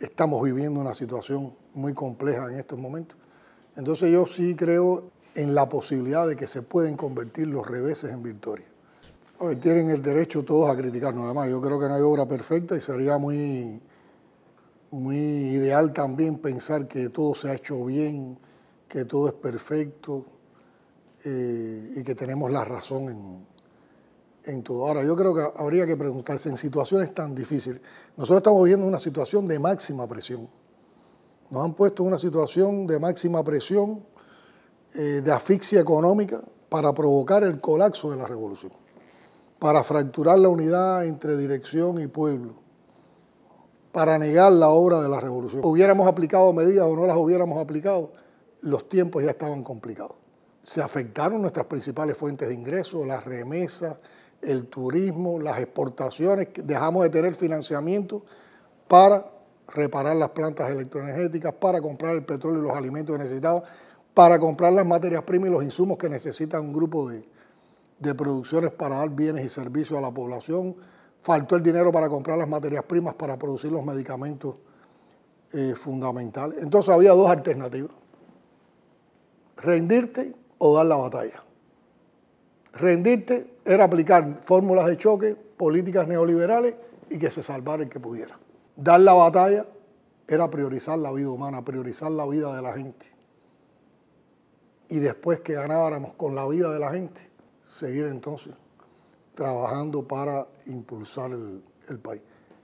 estamos viviendo una situación muy compleja en estos momentos. Entonces yo sí creo en la posibilidad de que se pueden convertir los reveses en victorias. tienen el derecho todos a criticarnos, además yo creo que no hay obra perfecta y sería muy, muy ideal también pensar que todo se ha hecho bien, que todo es perfecto eh, y que tenemos la razón en, todo. Ahora, yo creo que habría que preguntarse en situaciones tan difíciles. Nosotros estamos viviendo una situación de máxima presión. Nos han puesto en una situación de máxima presión, eh, de asfixia económica, para provocar el colapso de la revolución, para fracturar la unidad entre dirección y pueblo, para negar la obra de la revolución. Hubiéramos aplicado medidas o no las hubiéramos aplicado, los tiempos ya estaban complicados. Se afectaron nuestras principales fuentes de ingresos, las remesas, el turismo, las exportaciones, dejamos de tener financiamiento para reparar las plantas electroenergéticas, para comprar el petróleo y los alimentos que necesitaba, para comprar las materias primas y los insumos que necesita un grupo de, producciones para dar bienes y servicios a la población. Faltó el dinero para comprar las materias primas para producir los medicamentos eh, fundamentales. Entonces había dos alternativas, rendirte o dar la batalla rendirte era aplicar fórmulas de choque, políticas neoliberales y que se salvara el que pudiera. Dar la batalla era priorizar la vida humana, priorizar la vida de la gente. Y después que ganáramos con la vida de la gente, seguir entonces trabajando para impulsar el, el país.